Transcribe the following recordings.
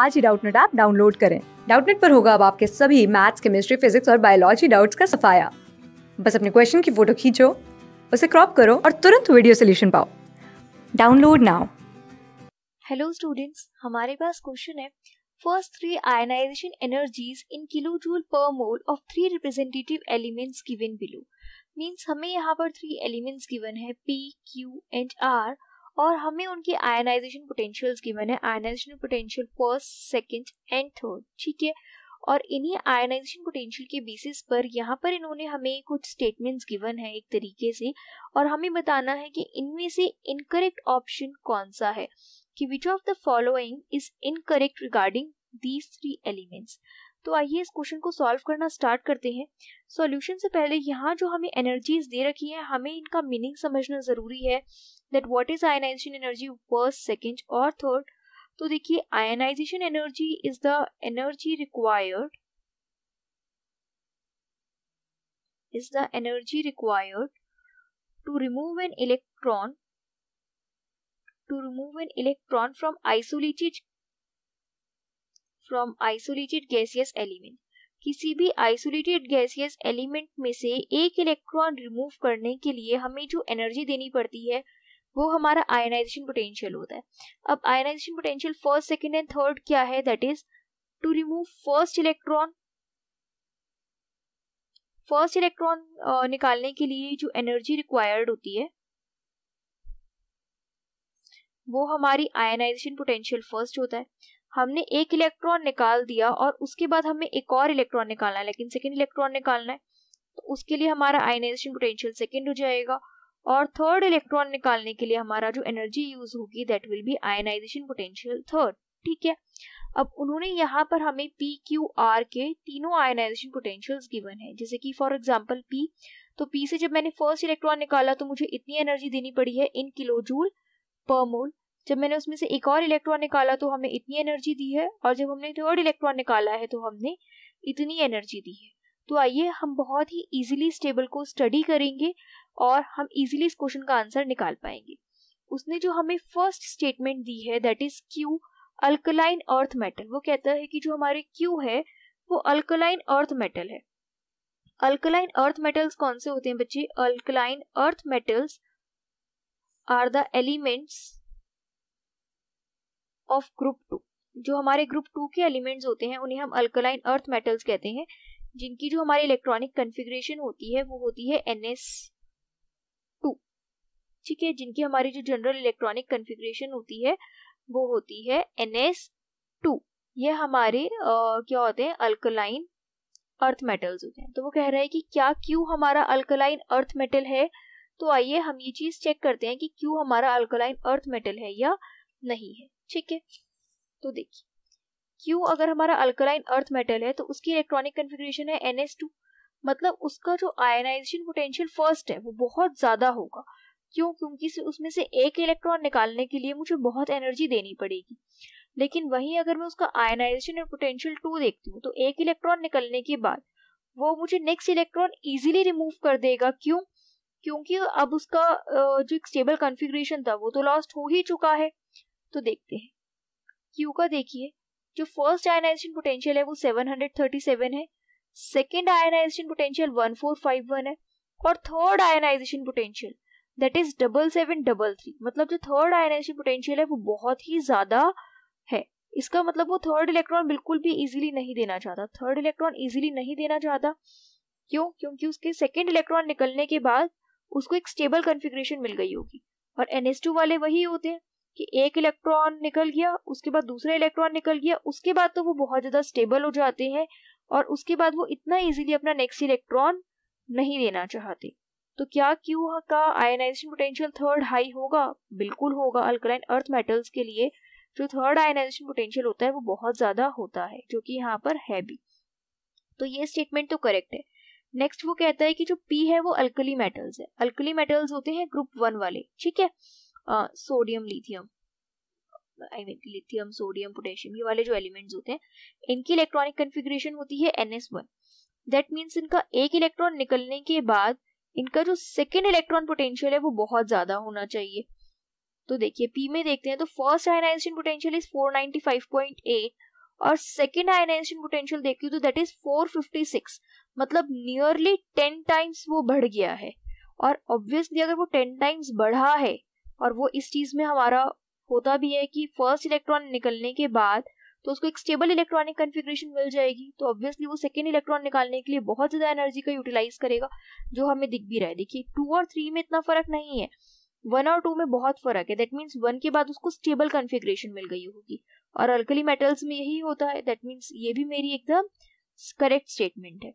आज ही Doubtnut app download करें डाउटनेट पर होगा अब आपके सभी मैथ्स केमिस्ट्री फिजिक्स और बायोलॉजी डाउट्स का सफाया बस अपने क्वेश्चन की फोटो खींचो उसे क्रॉप करो और तुरंत वीडियो सोल्यूशन पाओ डाउनलोड नाउ हेलो स्टूडेंट्स हमारे पास क्वेश्चन है first three ionization energies in kilojoule per mole of three representative elements given below means हमें यहाँ पर थ्री एलिमेंट्स गिवन है पी क्यू एंड आर और हमें उनकी आयनाइजेशन पोटेंशियल्स गिवन है ionization potential first second and third ठीक है और इन्हीं आयनाइजेशन पोटेंशियल के बेसिस पर यहाँ पर इन्होंने हमें कुछ स्टेटमेंट्स गिवन है एक तरीके से और हमें बताना है कि इनमें से इनकरेक्ट ऑप्शन कौन सा है कि which of the following is incorrect regarding these three elements तो आइए इस क्वेश्चन को सॉल्व करना स्टार्ट करते हैं सॉल्यूशन से पहले यहाँ जो हमें एनर्जीज दे रखी है हमें इनका मीनिंग समझना ज़रूरी है that what is ionization energy first second और थर्ड तो देखिए ionization energy is the energy required is the energy required to remove an electron to remove an electron from isolated from isolated gaseous element किसी भी isolated gaseous element में से एक electron remove करने के लिए हमें जो एनर्जी देनी पड़ती है वो हमारा आयनाइजेशन पोटेंशियल होता है अब ionization potential first second and third क्या है that is to remove first electron first electron निकालने के लिए जो एनर्जी रिक्वायर्ड होती है वो हमारी आयनाइजेशन पोटेंशियल फर्स्ट होता है हमने एक इलेक्ट्रॉन निकाल दिया और उसके बाद हमें एक और इलेक्ट्रॉन निकालना है लेकिन सेकेंड इलेक्ट्रॉन निकालना है तो उसके लिए हमारा आयनाइजेशन पोटेंशियल सेकेंड हो जाएगा और थर्ड इलेक्ट्रॉन निकालने के लिए हमारा जो एनर्जी यूज होगी that will be ionization potential third ठीक है अब उन्होंने यहाँ पर हमें पी क्यू आर के तीनों आयनाइजेशन पोटेंशियल्स गिवन है जैसे कि फॉर एग्जाम्पल पी तो पी से जब मैंने फर्स्ट इलेक्ट्रॉन निकाला तो मुझे इतनी एनर्जी देनी पड़ी है इन किलो जूल पर मोल जब मैंने उसमें से एक और इलेक्ट्रॉन निकाला तो हमें इतनी एनर्जी दी है और जब हमने थर्ड इलेक्ट्रॉन निकाला है तो हमने इतनी एनर्जी दी है तो आइए हम बहुत ही इजीली इस टेबल को स्टडी करेंगे और हम इजीली इस क्वेश्चन का आंसर निकाल पाएंगे उसने जो हमें फर्स्ट स्टेटमेंट दी है that is Q alkaline earth metal वो कहता है कि जो हमारे क्यू है वो अल्कलाइन अर्थ मेटल है अल्कलाइन अर्थ मेटल्स कौन से होते हैं बच्चे alkaline earth metals are the elements of group two जो हमारे ग्रुप टू के एलिमेंट्स होते हैं उन्हें हम अल्कलाइन अर्थ मेटल्स कहते हैं जिनकी जो हमारी इलेक्ट्रॉनिक कन्फिग्रेशन होती है वो होती है एन एस टू ठीक है जिनकी हमारी जो जनरल इलेक्ट्रॉनिक कन्फिग्रेशन होती है वो होती है एन एस टू ये हमारे आ, क्या होते हैं अल्कलाइन अर्थ मेटल्स होते हैं तो वो कह रहा है कि क्या क्यों हमारा अल्कलाइन अर्थ मेटल है तो आइए हम ये चीज़ चेक करते हैं कि क्यों हमारा अल्कलाइन अर्थ मेटल है या नहीं है ठीक है तो देखिए क्यों अगर हमारा अल्कलाइन अर्थ मेटल है तो उसकी इलेक्ट्रॉनिक कन्फिग्रेशन है एन मतलब उसका जो आयनाइजेशन पोटेंशियल फर्स्ट है वो बहुत ज़्यादा होगा क्यों क्योंकि उसमें से एक इलेक्ट्रॉन निकालने के लिए मुझे बहुत एनर्जी देनी पड़ेगी लेकिन वहीं अगर मैं उसका आयनाइजेशन और पोटेंशियल टू देखती हूँ तो एक इलेक्ट्रॉन निकलने के बाद वो मुझे नेक्स्ट इलेक्ट्रॉन इजीली रिमूव कर देगा क्यों क्योंकि अब उसका जो एक स्टेबल कॉन्फ़िगरेशन था वो तो लॉस्ट हो ही चुका है तो देखते हैं क्यू का देखिए जो फर्स्ट आयनाइजेशन पोटेंशियल है वो 737 है सेकेंड आयनाइजेशन पोटेंशियल 1451 है और third ionization potential that is double seven double three मतलब जो थर्ड आयनाइजेशन पोटेंशियल है वो बहुत ही ज्यादा है इसका मतलब वो थर्ड इलेक्ट्रॉन बिल्कुल भी इजीली नहीं देना चाहता थर्ड इलेक्ट्रॉन इजीली नहीं देना चाहता क्यों क्योंकि उसके सेकेंड इलेक्ट्रॉन निकलने के बाद उसको एक स्टेबल कन्फिग्रेशन मिल गई होगी और एन वाले वही होते हैं कि एक इलेक्ट्रॉन निकल गया उसके बाद दूसरा इलेक्ट्रॉन निकल गया उसके बाद तो वो बहुत ज़्यादा स्टेबल हो जाते हैं और उसके बाद वो इतना इजीली अपना नेक्स्ट इलेक्ट्रॉन नहीं देना चाहते तो क्या क्यू का आयनाइजेशन पोटेंशियल थर्ड हाई होगा बिल्कुल होगा अल्कलाइन अर्थ मेटल्स के लिए जो थर्ड आयनाइजेशन पोटेंशियल होता है वो बहुत ज़्यादा होता है जो कि यहाँ पर है भी तो ये स्टेटमेंट तो करेक्ट है नेक्स्ट वो कहता है कि जो पी है वो अल्कली मेटल्स है अल्कली मेटल्स होते हैं ग्रुप वन वाले ठीक है sodium lithium I mean lithium sodium potassium ये वाले जो एलिमेंट्स होते हैं इनकी इलेक्ट्रॉनिक कन्फिग्रेशन होती है N S one that means इनका एक इलेक्ट्रॉन निकलने के बाद इनका जो सेकेंड इलेक्ट्रॉन पोटेंशियल है वो बहुत ज़्यादा होना चाहिए तो देखिए पी में देखते हैं तो फर्स्ट आयनाइजेशन पोटेंशियल इज 495.8 और सेकेंड आयनाइजेशन पोटेंशियल देखिए तो दैट इज 456 मतलब नियरली टेन टाइम्स वो बढ़ गया है और ऑब्वियसली अगर वो टेन टाइम्स बढ़ा है और वो इस चीज़ में हमारा होता भी है कि फर्स्ट इलेक्ट्रॉन निकलने के बाद तो उसको एक स्टेबल इलेक्ट्रॉनिक कन्फिग्रेशन मिल जाएगी तो ऑब्वियसली वो सेकेंड इलेक्ट्रॉन निकालने के लिए बहुत ज़्यादा एनर्जी का यूटिलाइज करेगा जो हमें दिख भी रहा है देखिए टू और थ्री में इतना फर्क नहीं है वन और टू में बहुत फर्क है दैट मीन्स वन के बाद उसको स्टेबल कन्फिग्रेशन मिल गई होगी और अल्कली मेटल्स में यही होता है दैट मीन्स ये भी मेरी एकदम करेक्ट स्टेटमेंट है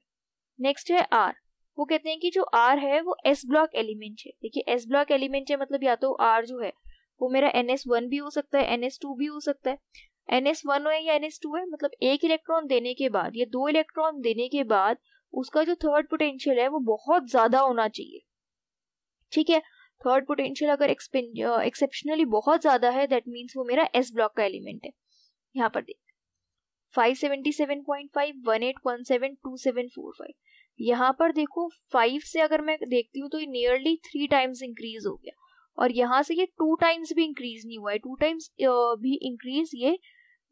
नेक्स्ट है आर वो कहते हैं कि जो आर है वो एस ब्लॉक एलिमेंट है देखिए एस ब्लॉक एलिमेंट है मतलब या तो आर जो है वो मेरा एन एस वन भी हो सकता है एन एस टू भी हो सकता है एन एस वन है या एन एस टू है मतलब एक इलेक्ट्रॉन देने के बाद या दो इलेक्ट्रॉन देने के बाद उसका जो थर्ड पोटेंशियल है वो बहुत ज्यादा होना चाहिए ठीक है थर्ड पोटेंशियल अगर एक्सेप्शनली बहुत ज्यादा है दैट मीन्स वो मेरा एस ब्लॉक का एलिमेंट है यहाँ पर देख सेवन फोर फाइव यहाँ पर देखो फाइव से अगर मैं देखती हूँ तो ये नियरली थ्री टाइम्स इंक्रीज हो गया और यहाँ से ये टू टाइम्स भी इंक्रीज नहीं हुआ है टू टाइम्स भी इंक्रीज ये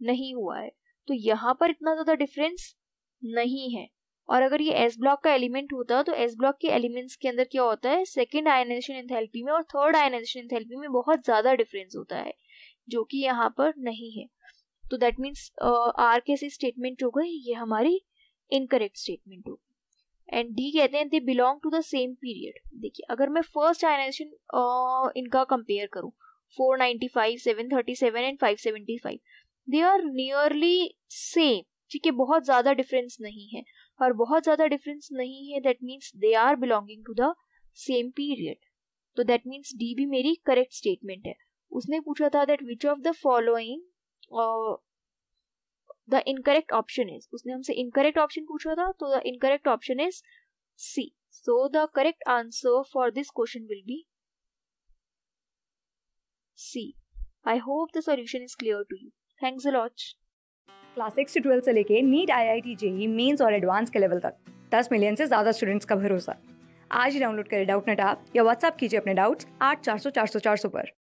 नहीं हुआ है तो यहाँ पर इतना ज़्यादा डिफरेंस नहीं है और अगर ये एस ब्लॉक का एलिमेंट होता तो एस ब्लॉक के एलिमेंट्स के अंदर क्या होता है सेकेंड आयनाइजेशन इंथेल्पी में और थर्ड आयनाइजेशन इंथेल्पी में बहुत ज़्यादा डिफरेंस होता है जो कि यहाँ पर नहीं है तो दैट मीन्स आर के सी स्टेटमेंट हो गई ये हमारी इनकरेक्ट स्टेटमेंट हो एंड डी कहते हैं they belong to the same period देखिए अगर मैं फर्स्ट आयनाइजेशन इनका कंपेयर करूँ 495, 737 and 575 they are nearly same ठीक है बहुत ज़्यादा डिफरेंस नहीं है और बहुत ज़्यादा डिफरेंस नहीं है that means they are belonging to the same period तो दैट मीन्स डी भी मेरी करेक्ट स्टेटमेंट है उसने पूछा था that which of the following the incorrect option is उसने हमसे इनकरेक्ट ऑप्शन पूछा था तो the incorrect option is C so the correct answer for this question will be C I hope the solution is clear to you thanks a lot class six से twelfth से लेके NEET I I T JEE mains और advance के level तक दस million से ज़्यादा students का भरोसा आज ही डाउनलोड करें डाउट नेट ऐप या व्हाट्सअप कीजिए अपने डाउट्स आठ चार सौ चार सौ चार सौ पर